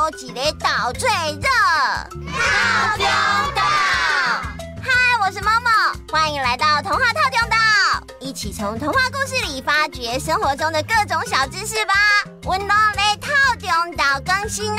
超级岛最热套中岛，嗨，我是猫猫，欢迎来到童话套中岛，一起从童话故事里发掘生活中的各种小知识吧！我努力套中岛更新哦。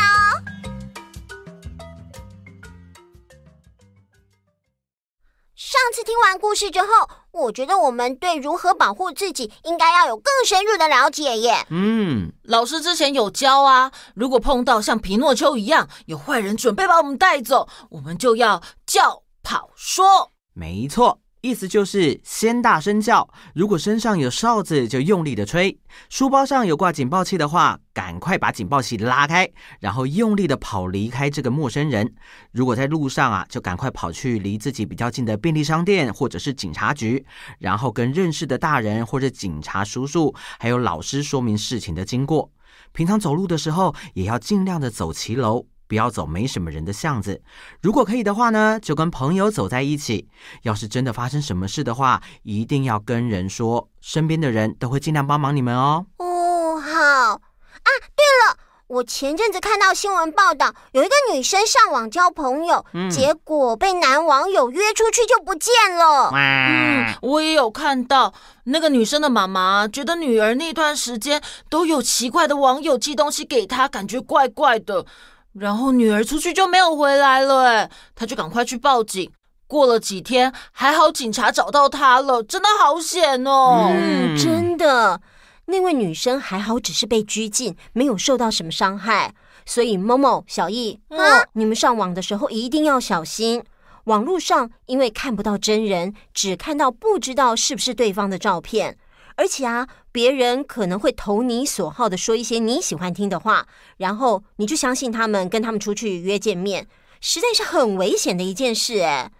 上次听完故事之后，我觉得我们对如何保护自己应该要有更深入的了解耶。嗯，老师之前有教啊，如果碰到像皮诺丘一样有坏人准备把我们带走，我们就要叫跑说。没错。意思就是先大声叫，如果身上有哨子，就用力的吹；书包上有挂警报器的话，赶快把警报器拉开，然后用力的跑离开这个陌生人。如果在路上啊，就赶快跑去离自己比较近的便利商店或者是警察局，然后跟认识的大人或者警察叔叔还有老师说明事情的经过。平常走路的时候，也要尽量的走骑楼，不要走没什么人的巷子。如果可以的话呢，就跟朋友走在一起。要是真的发生什么事的话，一定要跟人说。身边的人都会尽量帮忙你们哦。哦，好啊。对了，我前阵子看到新闻报道，有一个女生上网交朋友，结果被男网友约出去就不见了。嗯，我也有看到，那个女生的妈妈觉得女儿那段时间都有奇怪的网友寄东西给她，感觉怪怪的。然后女儿出去就没有回来了，哎，他就赶快去报警。过了几天，还好警察找到她了，真的好险哦！嗯，真的。那位女生还好，只是被拘禁，没有受到什么伤害。所以，MOMO、小易，啊，你们上网的时候一定要小心。网络上因为看不到真人，只看到不知道是不是对方的照片，而且啊。别人可能会投你所好的说一些你喜欢听的话，然后你就相信他们，跟他们出去约见面，实在是很危险的一件事哎。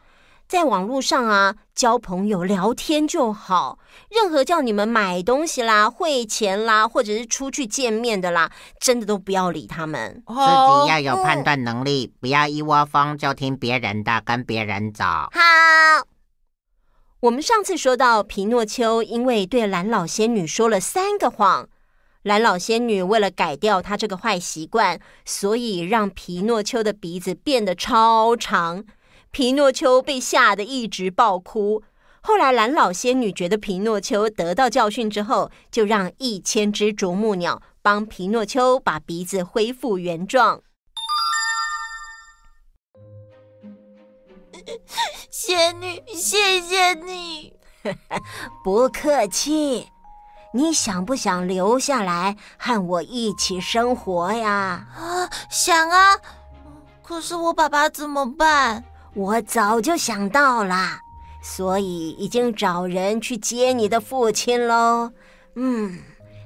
在网络上啊，交朋友聊天就好，任何叫你们买东西啦、汇钱啦，或者是出去见面的啦，真的都不要理他们。自己要有判断能力，不要一窝蜂就听别人的，跟别人走。好。我们上次说到，皮诺丘因为对蓝老仙女说了三个谎，蓝老仙女为了改掉他这个坏习惯，所以让皮诺丘的鼻子变得超长。皮诺丘被吓得一直爆哭。后来，蓝老仙女觉得皮诺丘得到教训之后，就让一千只啄木鸟帮皮诺丘把鼻子恢复原状。仙女，谢谢你，不客气。你想不想留下来和我一起生活呀？啊，想啊。可是我爸爸怎么办？我早就想到了，所以已经找人去接你的父亲喽。嗯，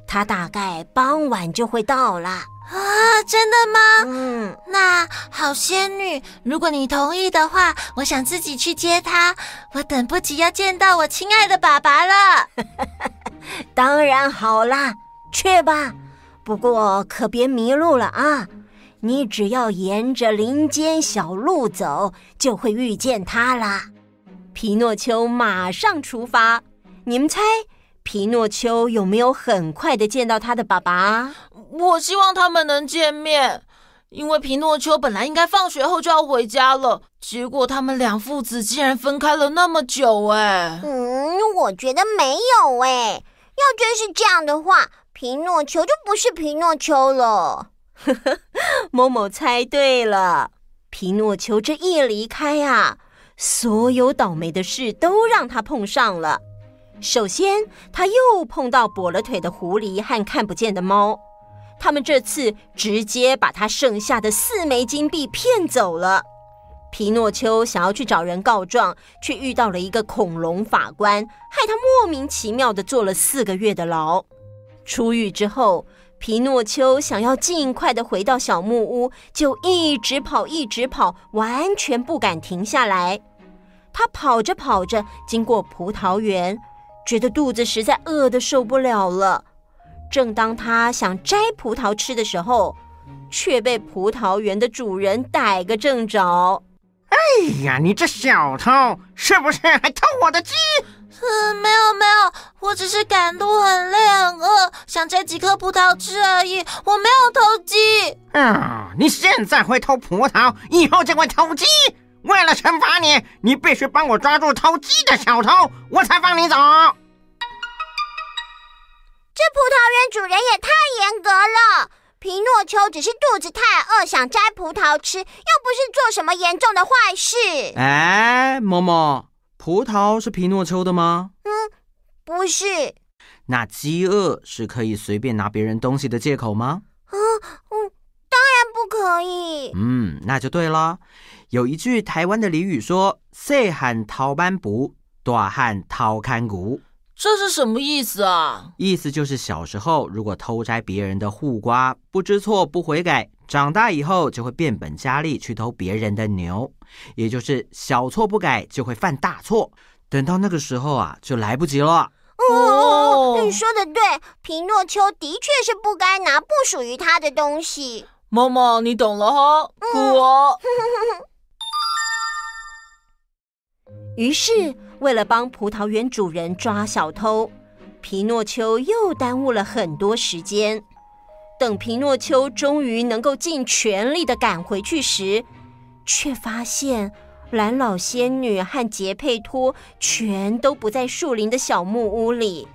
他大概傍晚就会到了。啊，真的吗？嗯，那好，仙女，如果你同意的话，我想自己去接她，我等不及要见到我亲爱的爸爸了。当然好啦，去吧，不过可别迷路了啊！你只要沿着林间小路走，就会遇见她啦。皮诺丘马上出发，你们猜？皮诺丘有没有很快的见到他的爸爸？我希望他们能见面，因为皮诺丘本来应该放学后就要回家了，结果他们两父子竟然分开了那么久。哎，嗯，我觉得没有。哎，要真是这样的话，皮诺丘就不是皮诺丘了。某某猜对了，皮诺丘这一离开啊，所有倒霉的事都让他碰上了。首先，他又碰到跛了腿的狐狸和看不见的猫，他们这次直接把他剩下的四枚金币骗走了。皮诺丘想要去找人告状，却遇到了一个恐龙法官，害他莫名其妙的坐了四个月的牢。出狱之后，皮诺丘想要尽快的回到小木屋，就一直跑，一直跑，完全不敢停下来。他跑着跑着，经过葡萄园。觉得肚子实在饿得受不了了。正当他想摘葡萄吃的时候，却被葡萄园的主人逮个正着。哎呀，你这小偷，是不是还偷我的鸡？嗯，没有没有，我只是赶路很累很饿，想摘几颗葡萄吃而已。我没有偷鸡。啊，你现在会偷葡萄，以后就会偷鸡。为了惩罚你，你必须帮我抓住偷鸡的小偷，我才放你走。这葡萄园主人也太严格了！皮诺丘只是肚子太饿，想摘葡萄吃，又不是做什么严重的坏事。哎，嬷嬷，葡萄是皮诺丘的吗？嗯，不是。那饥饿是可以随便拿别人东西的借口吗？啊，嗯，当然不可以。嗯，那就对了。有一句台湾的俚语说：“细汉掏斑补，大汉掏看骨。”这是什么意思啊？意思就是小时候如果偷摘别人的护瓜，不知错不悔改，长大以后就会变本加厉去偷别人的牛，也就是小错不改就会犯大错，等到那个时候啊就来不及了。哦，你说的对，皮诺丘的确是不该拿不属于他的东西。毛毛，你懂了哈？嗯。于是，为了帮葡萄园主人抓小偷，皮诺丘又耽误了很多时间。等皮诺丘终于能够尽全力的赶回去时，却发现蓝老仙女和杰佩托全都不在树林的小木屋里。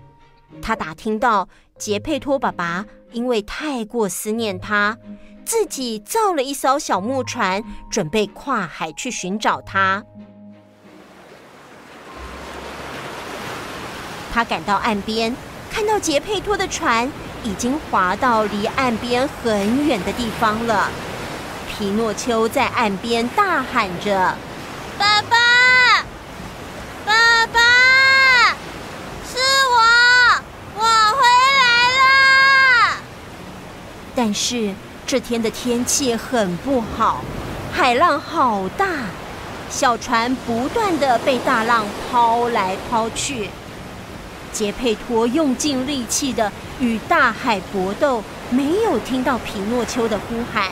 他打听到，杰佩托爸爸因为太过思念他，自己造了一艘小木船，准备跨海去寻找他。他赶到岸边，看到杰佩托的船已经划到离岸边很远的地方了。皮诺丘在岸边大喊着：“爸爸，爸爸，是我，我回来了！”但是这天的天气很不好，海浪好大，小船不断的被大浪抛来抛去。杰佩托用尽力气的与大海搏斗，没有听到皮诺丘的呼喊。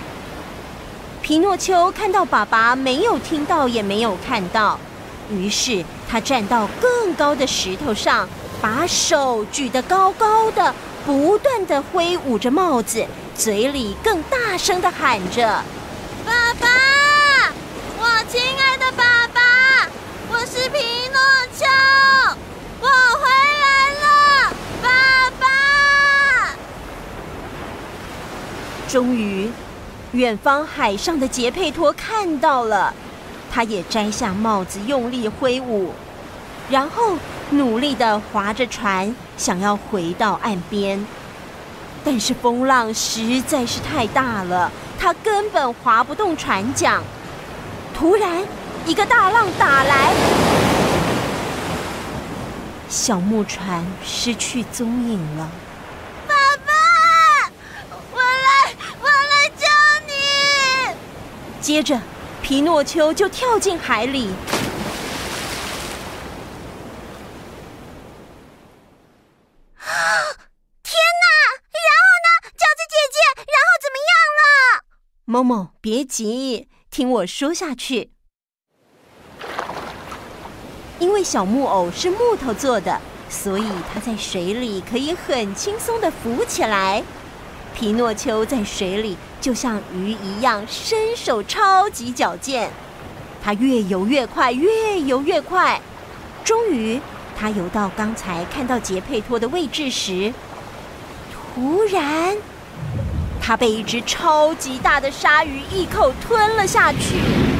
皮诺丘看到爸爸没有听到也没有看到，于是他站到更高的石头上，把手举得高高的，不断的挥舞着帽子，嘴里更大声的喊着：“爸爸，我亲爱的爸爸，我是皮诺丘。”终于，远方海上的杰佩托看到了，他也摘下帽子用力挥舞，然后努力的划着船，想要回到岸边。但是风浪实在是太大了，他根本划不动船桨。突然，一个大浪打来，小木船失去踪影了。接着，皮诺丘就跳进海里。啊！天哪！然后呢，饺子姐姐？然后怎么样了？萌萌，别急，听我说下去。因为小木偶是木头做的，所以它在水里可以很轻松的浮起来。皮诺丘在水里。就像鱼一样，身手超级矫健。它越游越快，越游越快。终于，它游到刚才看到杰佩托的位置时，突然，它被一只超级大的鲨鱼一口吞了下去。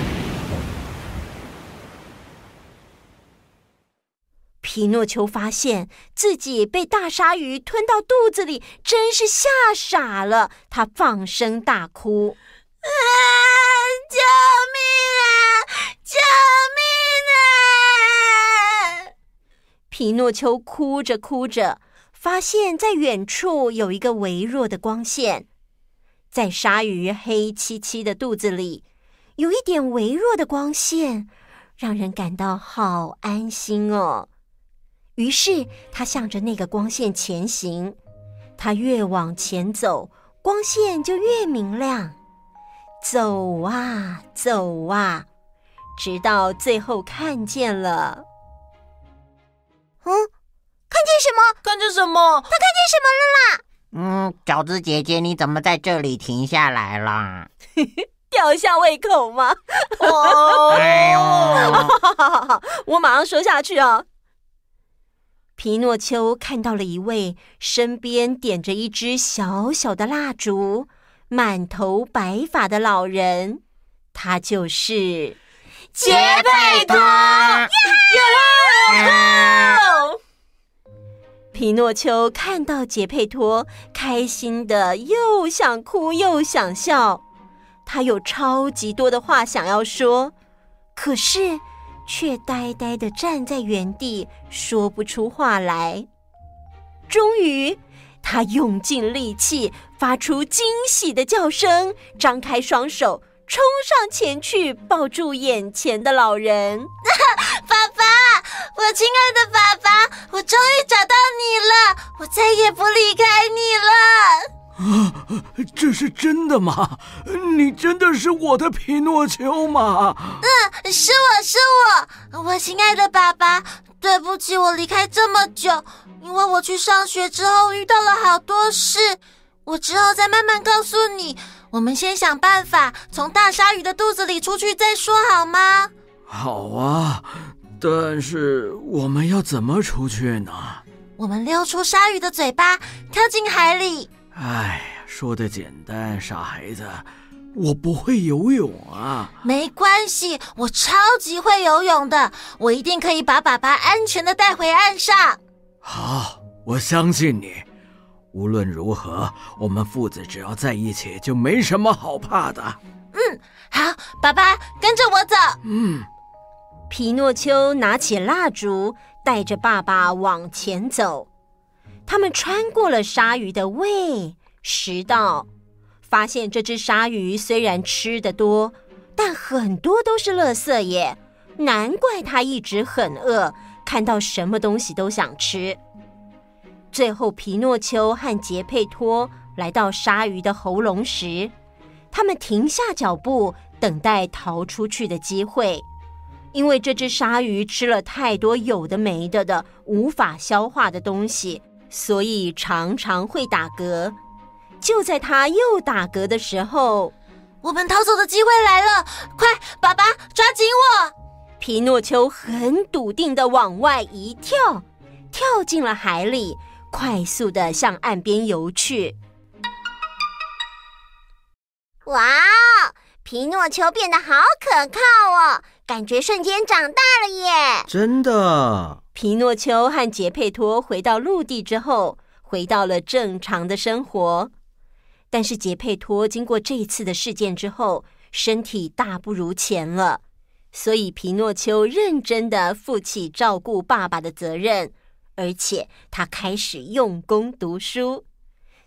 皮诺丘发现自己被大鲨鱼吞到肚子里，真是吓傻了。他放声大哭：“啊！救命啊！救命啊！”皮诺丘哭着哭着，发现在远处有一个微弱的光线，在鲨鱼黑漆漆的肚子里，有一点微弱的光线，让人感到好安心哦。于是他向着那个光线前行，他越往前走，光线就越明亮。走啊走啊，直到最后看见了。嗯，看见什么？看见什么？他看见什么了啦？嗯，饺子姐姐，你怎么在这里停下来了？一下胃口吗？哦，我马上说下去啊。皮诺丘看到了一位身边点着一支小小的蜡烛、满头白发的老人，他就是杰佩托。耶！皮诺丘看到杰佩托，开心的又想哭又想笑，他有超级多的话想要说，可是。却呆呆的站在原地，说不出话来。终于，他用尽力气，发出惊喜的叫声，张开双手，冲上前去，抱住眼前的老人。爸爸，我亲爱的爸爸，我终于找到你了，我再也不离开你了。啊，这是真的吗？你真的是我的皮诺丘吗？嗯，是我是我，我亲爱的爸爸，对不起，我离开这么久，因为我去上学之后遇到了好多事，我之后再慢慢告诉你。我们先想办法从大鲨鱼的肚子里出去再说好吗？好啊，但是我们要怎么出去呢？我们溜出鲨鱼的嘴巴，跳进海里。哎呀，说的简单，傻孩子，我不会游泳啊。没关系，我超级会游泳的，我一定可以把爸爸安全的带回岸上。好，我相信你。无论如何，我们父子只要在一起，就没什么好怕的。嗯，好，爸爸跟着我走。嗯，皮诺丘拿起蜡烛，带着爸爸往前走。他们穿过了鲨鱼的胃食道，发现这只鲨鱼虽然吃的多，但很多都是垃圾耶，难怪它一直很饿，看到什么东西都想吃。最后，皮诺丘和杰佩托来到鲨鱼的喉咙时，他们停下脚步，等待逃出去的机会，因为这只鲨鱼吃了太多有的没的的无法消化的东西。所以常常会打嗝。就在他又打嗝的时候，我们逃走的机会来了！快，爸爸，抓紧我！皮诺丘很笃定的往外一跳，跳进了海里，快速的向岸边游去。哇！皮诺丘变得好可靠哦，感觉瞬间长大了耶！真的。皮诺丘和杰佩托回到陆地之后，回到了正常的生活。但是杰佩托经过这次的事件之后，身体大不如前了。所以皮诺丘认真的负起照顾爸爸的责任，而且他开始用功读书。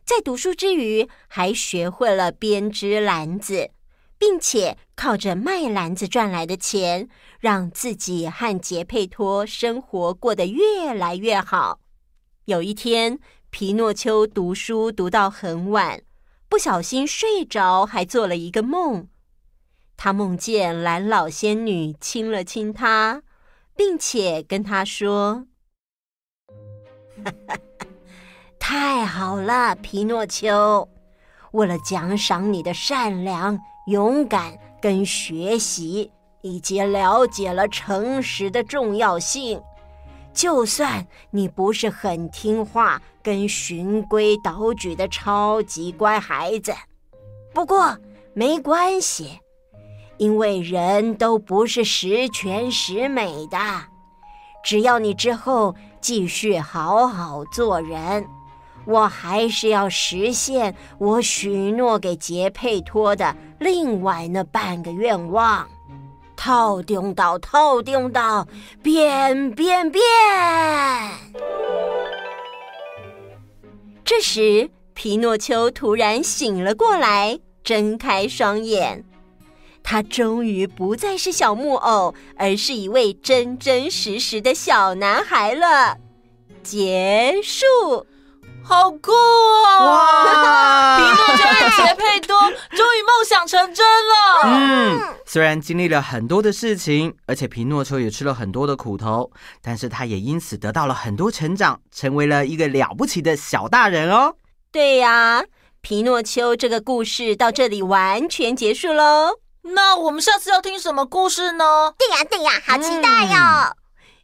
在读书之余，还学会了编织篮子。并且靠着卖篮子赚来的钱，让自己和杰佩托生活过得越来越好。有一天，皮诺丘读书读到很晚，不小心睡着，还做了一个梦。他梦见蓝老仙女亲了亲他，并且跟他说：“ 太好了，皮诺丘！为了奖赏你的善良。”勇敢跟学习，以及了解了诚实的重要性。就算你不是很听话跟循规蹈矩的超级乖孩子，不过没关系，因为人都不是十全十美的。只要你之后继续好好做人，我还是要实现我许诺给杰佩托的。另外那半个愿望，套定到，套定到，变变变！这时，皮诺丘突然醒了过来，睁开双眼，他终于不再是小木偶，而是一位真真实实的小男孩了。结束。好酷哦！哇，皮诺丘与杰佩多，终于梦想成真了。嗯，虽然经历了很多的事情，而且皮诺丘也吃了很多的苦头，但是他也因此得到了很多成长，成为了一个了不起的小大人哦。对呀，皮诺丘这个故事到这里完全结束喽。那我们下次要听什么故事呢？对呀对呀，好期待哟！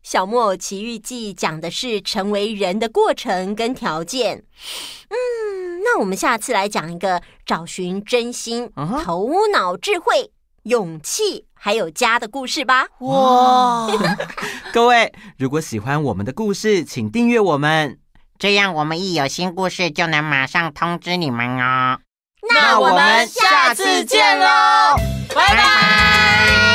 《小木偶奇遇记》讲的是成为人的过程跟条件。嗯，那我们下次来讲一个找寻真心、头脑智慧、勇气还有家的故事吧。哇！各位，如果喜欢我们的故事，请订阅我们，这样我们一有新故事就能马上通知你们哦。那我们下次见喽，拜拜。